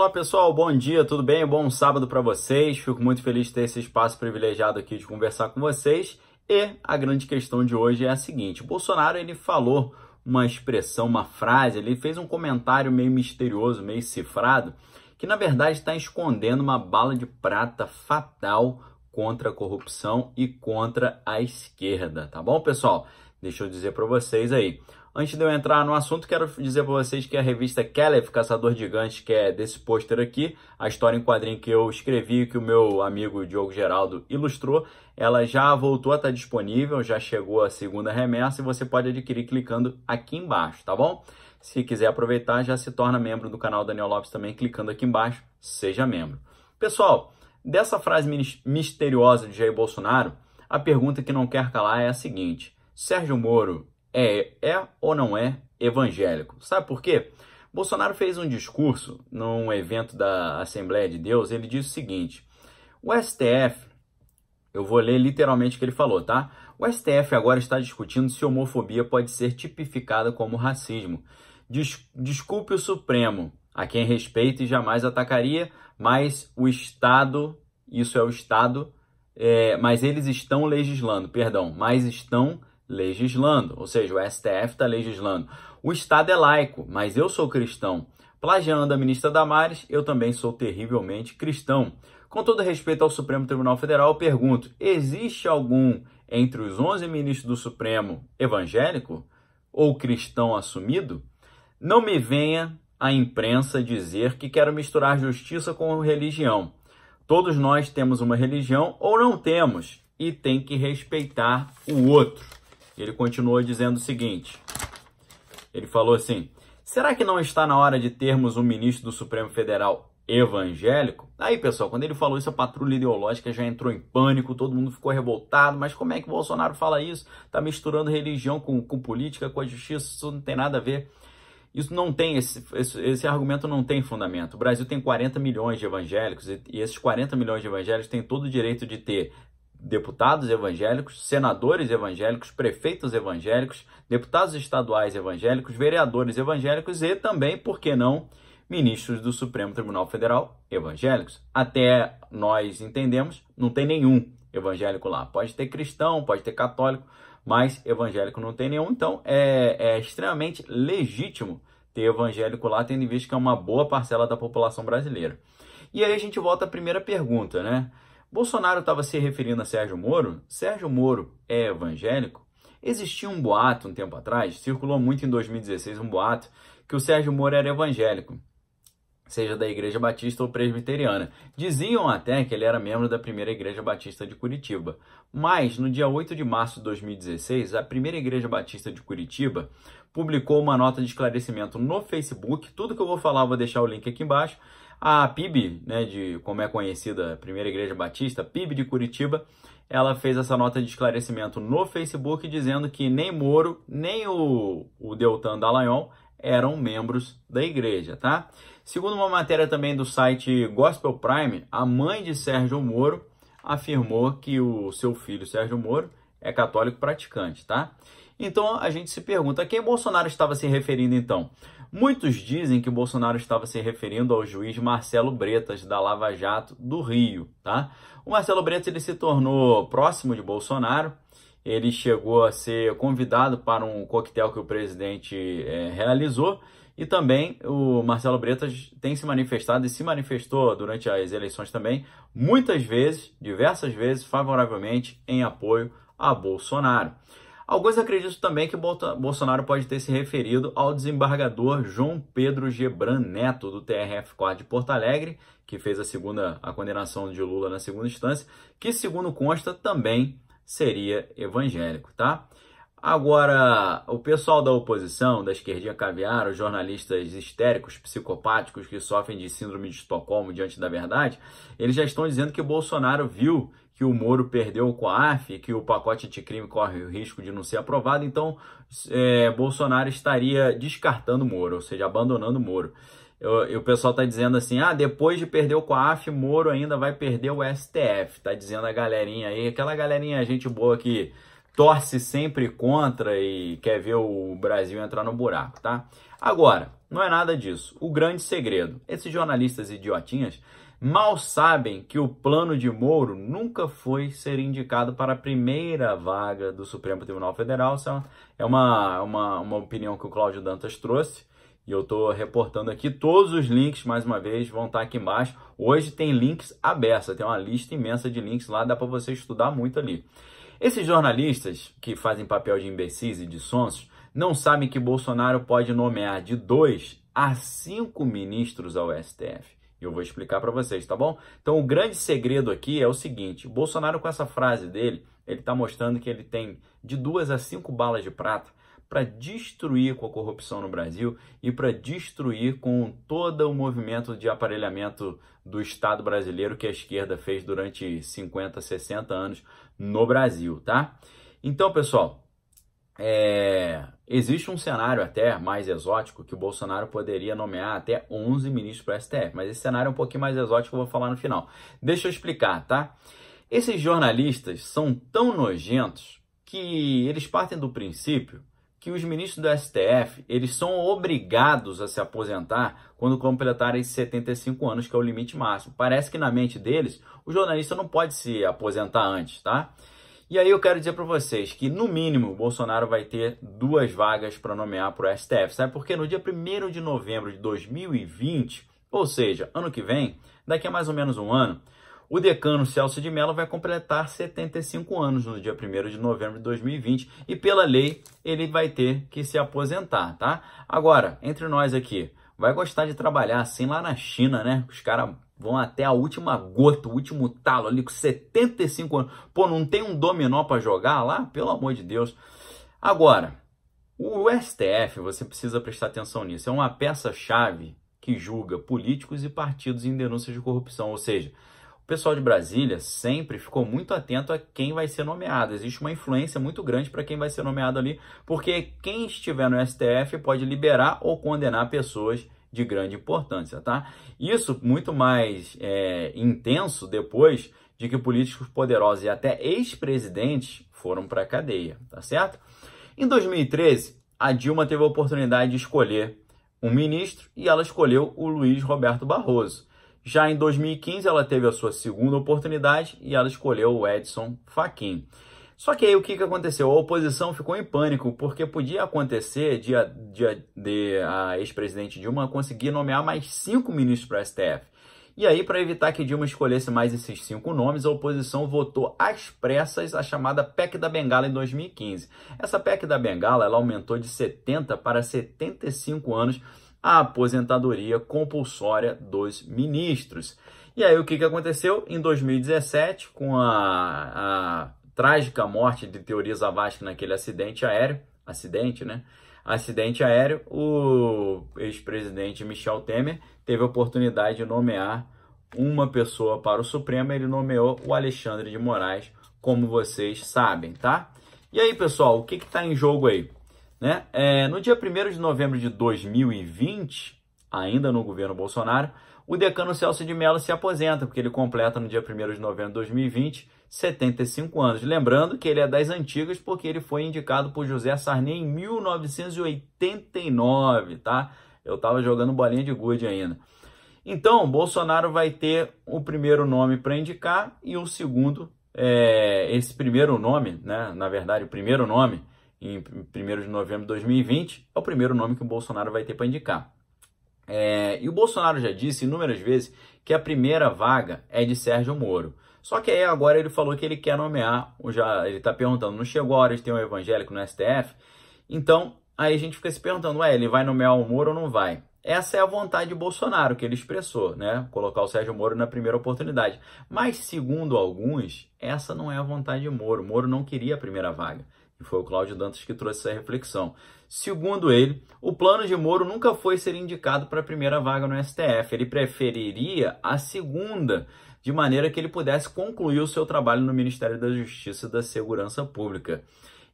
Olá pessoal, bom dia, tudo bem? Bom sábado para vocês. Fico muito feliz de ter esse espaço privilegiado aqui de conversar com vocês. E a grande questão de hoje é a seguinte: Bolsonaro ele falou uma expressão, uma frase, ele fez um comentário meio misterioso, meio cifrado, que na verdade está escondendo uma bala de prata fatal contra a corrupção e contra a esquerda, tá bom, pessoal? Deixa eu dizer para vocês aí. Antes de eu entrar no assunto, quero dizer para vocês que a revista Calef, Caçador Gigante, que é desse pôster aqui, a história em quadrinho que eu escrevi, que o meu amigo Diogo Geraldo ilustrou, ela já voltou a estar disponível, já chegou a segunda remessa e você pode adquirir clicando aqui embaixo, tá bom? Se quiser aproveitar, já se torna membro do canal Daniel Lopes também, clicando aqui embaixo, seja membro. Pessoal, dessa frase misteriosa de Jair Bolsonaro, a pergunta que não quer calar é a seguinte: Sérgio Moro é, é ou não é evangélico. Sabe por quê? Bolsonaro fez um discurso num evento da Assembleia de Deus. Ele disse o seguinte: o STF, eu vou ler literalmente o que ele falou, tá? O STF agora está discutindo se homofobia pode ser tipificada como racismo. Des desculpe o Supremo, a quem respeito e jamais atacaria, mas o Estado, isso é o Estado, é, mas eles estão legislando, perdão, mas estão legislando, ou seja, o STF está legislando. O Estado é laico, mas eu sou cristão. Plagiando a ministra Damares, eu também sou terrivelmente cristão. Com todo respeito ao Supremo Tribunal Federal, eu pergunto: existe algum entre os 11 ministros do Supremo evangélico ou cristão assumido? Não me venha a imprensa dizer que quero misturar justiça com religião. Todos nós temos uma religião ou não temos e tem que respeitar o outro ele continuou dizendo o seguinte: ele falou assim, será que não está na hora de termos um ministro do Supremo Federal evangélico? Aí, pessoal, quando ele falou isso, a patrulha ideológica já entrou em pânico, todo mundo ficou revoltado, mas como é que o Bolsonaro fala isso? Tá misturando religião com, com política, com a justiça, isso não tem nada a ver. Isso não tem, esse, esse, esse, argumento não tem fundamento. O Brasil tem 40 milhões de evangélicos e, e, esses 40 milhões de evangélicos têm todo o direito de ter deputados evangélicos, senadores evangélicos, prefeitos evangélicos, deputados estaduais evangélicos, vereadores evangélicos e também, por que não, ministros do Supremo Tribunal Federal evangélicos. Até nós entendemos, não tem nenhum evangélico lá. Pode ter cristão, pode ter católico, mas evangélico não tem nenhum. Então é, é extremamente legítimo ter evangélico lá, tendo em vista que é uma boa parcela da população brasileira. E aí a gente volta à primeira pergunta, né? Bolsonaro estava se referindo a Sérgio Moro? Sérgio Moro é evangélico? Existia um boato um tempo atrás, circulou muito em 2016 um boato, que o Sérgio Moro era evangélico, seja da Igreja Batista ou presbiteriana. Diziam até que ele era membro da primeira Igreja Batista de Curitiba. Mas, no dia 8 de março de 2016, a primeira Igreja Batista de Curitiba publicou uma nota de esclarecimento no Facebook. Tudo que eu vou falar, eu vou deixar o link aqui embaixo. A PIB, né, de como é conhecida a Primeira Igreja Batista, PIB de Curitiba, ela fez essa nota de esclarecimento no Facebook dizendo que nem Moro, nem o, o Deltan Dallagnol eram membros da igreja, tá? Segundo uma matéria também do site Gospel Prime, a mãe de Sérgio Moro afirmou que o seu filho Sérgio Moro é católico praticante, tá? Então a gente se pergunta: a quem Bolsonaro estava se referindo então? Muitos dizem que Bolsonaro estava se referindo ao juiz Marcelo Bretas, da Lava Jato do Rio. Tá? O Marcelo Bretas ele se tornou próximo de Bolsonaro. Ele chegou a ser convidado para um coquetel que o presidente é, realizou. E também o Marcelo Bretas tem se manifestado e se manifestou durante as eleições também, muitas vezes, diversas vezes, favoravelmente em apoio a Bolsonaro. Alguns acreditam também que Bolsonaro pode ter se referido ao desembargador João Pedro Gebran Neto, do TRF 4 de Porto Alegre, que fez a segunda a condenação de Lula na segunda instância, que, segundo consta, também seria evangélico, tá? Agora, o pessoal da oposição, da esquerdinha caviar, os jornalistas histéricos, psicopáticos que sofrem de síndrome de Estocolmo diante da verdade, eles já estão dizendo que Bolsonaro viu que o Moro perdeu o COAF, que o pacote anticrime corre o risco de não ser aprovado, então é, Bolsonaro estaria descartando o Moro, ou seja, abandonando o Moro. E o pessoal está dizendo assim: ah, depois de perder o COAF, Moro ainda vai perder o STF. Está dizendo a galerinha aí, aquela galerinha, gente boa que torce sempre contra e quer ver o Brasil entrar no buraco, tá? Agora, não é nada disso. O grande segredo, esses jornalistas idiotinhas mal sabem que o plano de Moro nunca foi ser indicado para a primeira vaga do Supremo Tribunal Federal. Isso é uma, é uma, uma opinião que o Cláudio Dantas trouxe. E eu estou reportando aqui todos os links, mais uma vez, vão estar tá aqui embaixo. Hoje tem links abertos. tem uma lista imensa de links lá, dá para você estudar muito ali. Esses jornalistas que fazem papel de imbecis e de sonsos não sabem que Bolsonaro pode nomear de dois a cinco ministros ao STF. E eu vou explicar para vocês, tá bom? Então o grande segredo aqui é o seguinte: Bolsonaro, com essa frase dele, ele está mostrando que ele tem de duas a cinco balas de prata para destruir com a corrupção no Brasil e para destruir com todo o movimento de aparelhamento do Estado brasileiro que a esquerda fez durante 50, 60 anos no Brasil, tá? Então, pessoal, é, existe um cenário até mais exótico que o Bolsonaro poderia nomear até 11 ministros para o STF, mas esse cenário é um pouquinho mais exótico, eu vou falar no final. Deixa eu explicar, tá? Esses jornalistas são tão nojentos que eles partem do princípio que os ministros do STF, eles são obrigados a se aposentar quando completarem 75 anos, que é o limite máximo. Parece que na mente deles, o jornalista não pode se aposentar antes, tá? E aí eu quero dizer para vocês que, no mínimo, Bolsonaro vai ter duas vagas para nomear para o STF. Sabe porque No dia 1 de novembro de 2020, ou seja, ano que vem, daqui a mais ou menos um ano, o decano Celso de Mello vai completar 75 anos no dia 1 de novembro de 2020 e pela lei ele vai ter que se aposentar, tá? Agora, entre nós aqui, vai gostar de trabalhar assim lá na China, né? Os caras vão até a última gota, o último talo ali com 75 anos. Pô, não tem um dominó para jogar lá? Pelo amor de Deus. Agora, o STF, você precisa prestar atenção nisso, é uma peça-chave que julga políticos e partidos em denúncias de corrupção, ou seja, pessoal de Brasília sempre ficou muito atento a quem vai ser nomeado. Existe uma influência muito grande para quem vai ser nomeado ali, porque quem estiver no STF pode liberar ou condenar pessoas de grande importância, tá? Isso muito mais é, intenso depois de que políticos poderosos e até ex-presidentes foram para a cadeia, tá certo? Em 2013, a Dilma teve a oportunidade de escolher um ministro e ela escolheu o Luiz Roberto Barroso. Já em 2015, ela teve a sua segunda oportunidade e ela escolheu o Edson Fachin. Só que aí o que, que aconteceu? A oposição ficou em pânico, porque podia acontecer de, de, de a ex-presidente Dilma conseguir nomear mais cinco ministros para a STF. E aí, para evitar que Dilma escolhesse mais esses cinco nomes, a oposição votou às pressas a chamada PEC da Bengala em 2015. Essa PEC da Bengala ela aumentou de 70 para 75 anos a aposentadoria compulsória dos ministros. E aí o que, que aconteceu? Em 2017, com a, a trágica morte de Teoria Zavascki naquele acidente aéreo, acidente, né? Acidente aéreo, o ex-presidente Michel Temer teve a oportunidade de nomear uma pessoa para o Supremo, ele nomeou o Alexandre de Moraes, como vocês sabem, tá? E aí, pessoal, o que está em jogo aí? Né? É, no dia 1 de novembro de 2020, ainda no governo Bolsonaro, o decano Celso de Mello se aposenta, porque ele completa no dia 1 de novembro de 2020 75 anos. Lembrando que ele é das antigas, porque ele foi indicado por José Sarney em 1989, tá? Eu estava jogando bolinha de gude ainda. Então, Bolsonaro vai ter o primeiro nome para indicar e o segundo, é, esse primeiro nome, né? Na verdade, o primeiro nome em 1 de novembro de 2020, é o primeiro nome que o Bolsonaro vai ter para indicar. É, e o Bolsonaro já disse inúmeras vezes que a primeira vaga é de Sérgio Moro. Só que aí agora ele falou que ele quer nomear, já ele está perguntando, não chegou a hora de ter um evangélico no STF? Então, aí a gente fica se perguntando, ué, ele vai nomear o Moro ou não vai? Essa é a vontade de Bolsonaro que ele expressou, né? Colocar o Sérgio Moro na primeira oportunidade. Mas, segundo alguns, essa não é a vontade de Moro. Moro não queria a primeira vaga. E foi o Cláudio Dantas que trouxe essa reflexão. Segundo ele, o plano de Moro nunca foi ser indicado para a primeira vaga no STF. Ele preferiria a segunda, de maneira que ele pudesse concluir o seu trabalho no Ministério da Justiça e da Segurança Pública.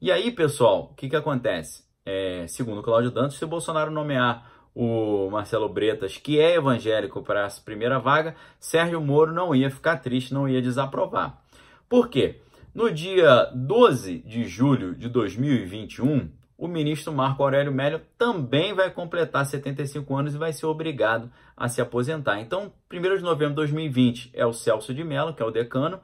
E aí, pessoal, o que, que acontece? É, segundo Cláudio Dantas, se o Bolsonaro nomear o Marcelo Bretas, que é evangélico, para a primeira vaga, Sérgio Moro não ia ficar triste, não ia desaprovar. Por quê? No dia 12 de julho de 2021, o ministro Marco Aurélio Mello também vai completar 75 anos e vai ser obrigado a se aposentar. Então, 1 de novembro de 2020 é o Celso de Mello, que é o decano,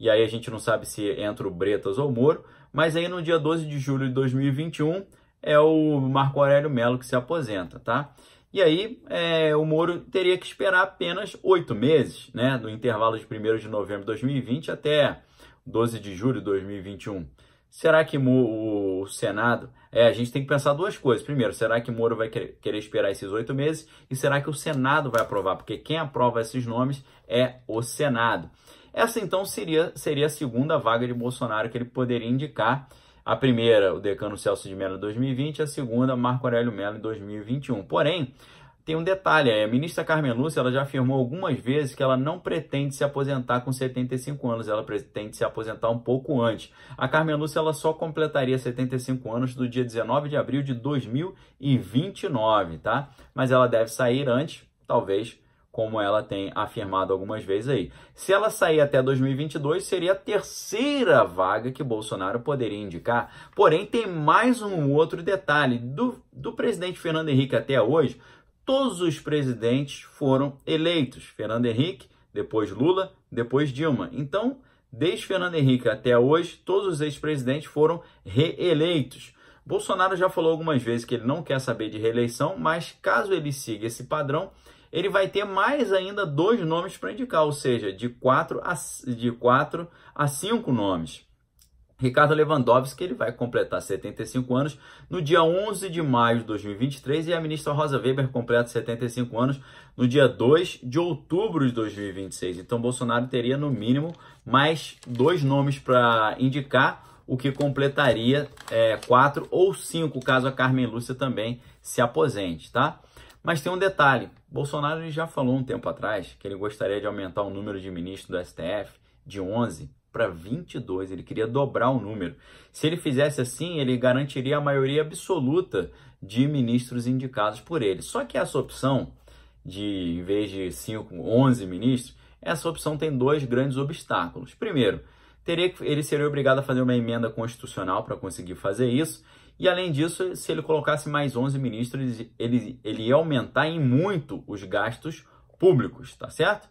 e aí a gente não sabe se entra o Bretas ou o Moro, mas aí no dia 12 de julho de 2021 é o Marco Aurélio Melo que se aposenta, tá? E aí é, o Moro teria que esperar apenas oito meses, né, do intervalo de 1 de novembro de 2020 até 12 de julho de 2021. Será que o Senado. É, a gente tem que pensar duas coisas. Primeiro, será que Moro vai querer esperar esses oito meses? E será que o Senado vai aprovar? Porque quem aprova esses nomes é o Senado. Essa então seria, seria a segunda vaga de Bolsonaro que ele poderia indicar. A primeira, o decano Celso de Mello em 2020, a segunda, Marco Aurélio Mello em 2021. Porém, tem um detalhe, é, a ministra Carmen Lúcia ela já afirmou algumas vezes que ela não pretende se aposentar com 75 anos, ela pretende se aposentar um pouco antes. A Carmen Lúcia ela só completaria 75 anos do dia 19 de abril de 2029, tá? Mas ela deve sair antes, talvez, como ela tem afirmado algumas vezes aí. Se ela sair até 2022, seria a terceira vaga que Bolsonaro poderia indicar. Porém, tem mais um outro detalhe. Do, do presidente Fernando Henrique até hoje, todos os presidentes foram eleitos. Fernando Henrique, depois Lula, depois Dilma. Então, desde Fernando Henrique até hoje, todos os ex-presidentes foram reeleitos. Bolsonaro já falou algumas vezes que ele não quer saber de reeleição, mas caso ele siga esse padrão, ele vai ter mais ainda dois nomes para indicar, ou seja, de quatro a, de quatro a cinco nomes. Ricardo Lewandowski ele vai completar 75 anos no dia 11 de maio de 2023 e a ministra Rosa Weber completa 75 anos no dia 2 de outubro de 2026. Então Bolsonaro teria no mínimo mais dois nomes para indicar, o que completaria é, quatro ou cinco caso a Carmen Lúcia também se aposente, tá? Mas tem um detalhe: Bolsonaro ele já falou um tempo atrás que ele gostaria de aumentar o número de ministros do STF de 11 para 22, ele queria dobrar o número. Se ele fizesse assim, ele garantiria a maioria absoluta de ministros indicados por ele. Só que essa opção de, em vez de 5, 11 ministros, essa opção tem dois grandes obstáculos. Primeiro, teria que, ele seria obrigado a fazer uma emenda constitucional para conseguir fazer isso. E além disso, se ele colocasse mais 11 ministros, ele, ele ia aumentar em muito os gastos públicos, tá certo?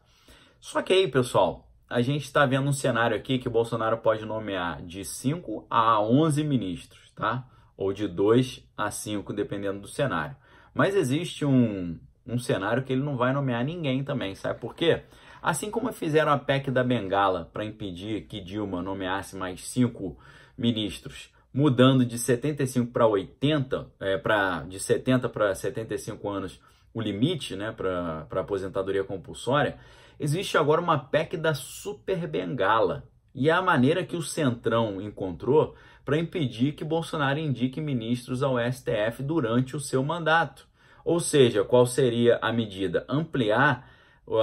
Só que aí, pessoal, a gente está vendo um cenário aqui que o Bolsonaro pode nomear de 5 a 11 ministros, tá? Ou de 2 a 5, dependendo do cenário. Mas existe um, um cenário que ele não vai nomear ninguém também, sabe por quê? Assim como fizeram a PEC da Bengala para impedir que Dilma nomeasse mais cinco ministros, mudando de 75 para 80, é, pra, de 70 para 75 anos o limite né, para aposentadoria compulsória, Existe agora uma PEC da super bengala. E é a maneira que o Centrão encontrou para impedir que Bolsonaro indique ministros ao STF durante o seu mandato. Ou seja, qual seria a medida? Ampliar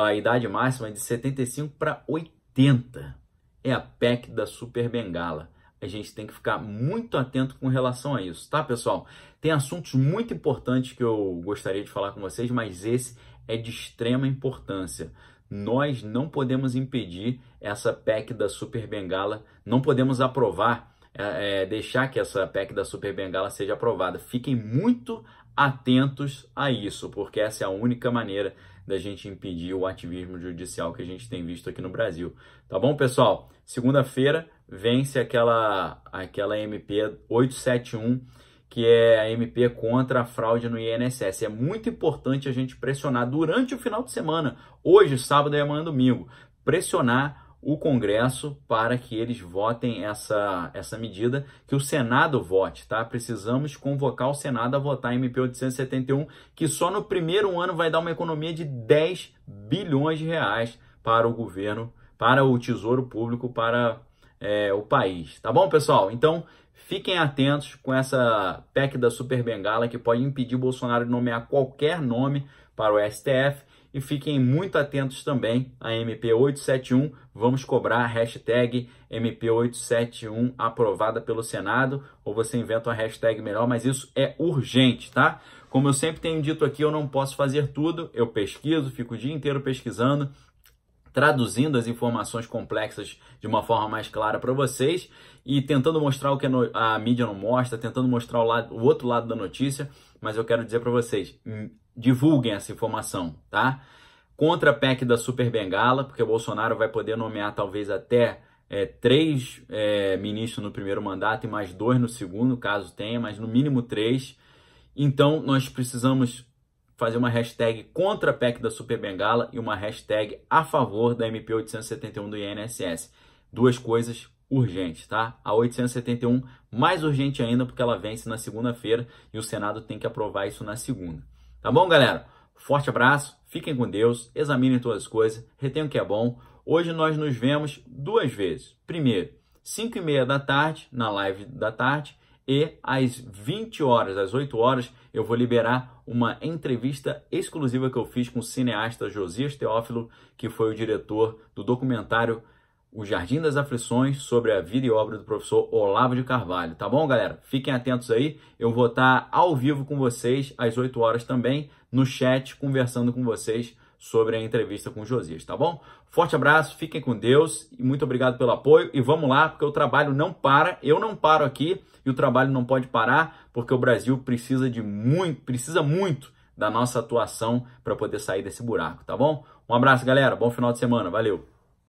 a idade máxima de 75 para 80. É a PEC da Super Bengala. A gente tem que ficar muito atento com relação a isso, tá, pessoal? Tem assuntos muito importantes que eu gostaria de falar com vocês, mas esse é de extrema importância. Hum. nós não podemos impedir essa PEC da Super Bengala, não podemos aprovar, é, é deixar que essa PEC da Super Bengala seja aprovada. Fiquem muito atentos a isso, porque essa é a única maneira da gente impedir o ativismo judicial que a gente tem visto aqui no Brasil. Tá bom, pessoal? Segunda-feira vence aquela, aquela MP 871 que é a MP contra a fraude no INSS. É muito importante a gente pressionar durante o final de semana, hoje, sábado e amanhã domingo, pressionar o Congresso para que eles votem essa, essa medida, que o Senado vote, tá? Precisamos convocar o Senado a votar a MP 871, que só no primeiro ano vai dar uma economia de 10 bilhões de reais para o governo, para o Tesouro Público, para é, o país. Tá bom, pessoal? Então, fiquem atentos com essa PEC da Super Bengala que pode impedir Bolsonaro de nomear qualquer nome para o STF. E fiquem muito atentos também à MP871. Vamos cobrar a hashtag MP871 aprovada pelo Senado. Ou você inventa uma hashtag melhor, mas isso é urgente, tá? Como eu sempre tenho dito aqui, eu não posso fazer tudo. Eu pesquiso, fico o dia inteiro pesquisando traduzindo as informações complexas de uma forma mais clara para vocês e tentando mostrar o que a mídia não mostra, tentando mostrar o, lado, o outro lado da notícia, mas eu quero dizer para vocês, hum, divulguem essa informação, tá? Contra a PEC da Super Bengala, porque o Bolsonaro vai poder nomear talvez até é, três é, ministros no primeiro mandato e mais dois no segundo, caso tenha, mas no mínimo três. Então, nós precisamos fazer uma hashtag contra a PEC da Super Bengala e uma hashtag a favor da MP 871 do INSS. Duas coisas urgentes, tá? A 871 mais urgente ainda porque ela vence na segunda-feira e o Senado tem que aprovar isso na segunda. Tá bom, galera? Forte abraço, fiquem com Deus, examinem todas as coisas, retenham o que é bom. Hoje nós nos vemos duas vezes. Primeiro, 5 e meia da tarde, na live da tarde, e às 20 horas, às 8 horas, eu vou liberar uma entrevista exclusiva que eu fiz com o cineasta Josias Teófilo, que foi o diretor do documentário O Jardim das Aflições sobre a vida e obra do professor Olavo de Carvalho. Tá bom, galera? Fiquem atentos aí. Eu vou estar ao vivo com vocês às 8 horas também, no chat, conversando com vocês sobre a entrevista com o Josias, tá bom? Forte abraço, fiquem com Deus e muito obrigado pelo apoio. E vamos lá, porque o trabalho não para, eu não paro aqui e o trabalho não pode parar, porque o Brasil precisa de muito, precisa muito da nossa atuação para poder sair desse buraco, tá bom? Um abraço, galera. Bom final de semana. Valeu.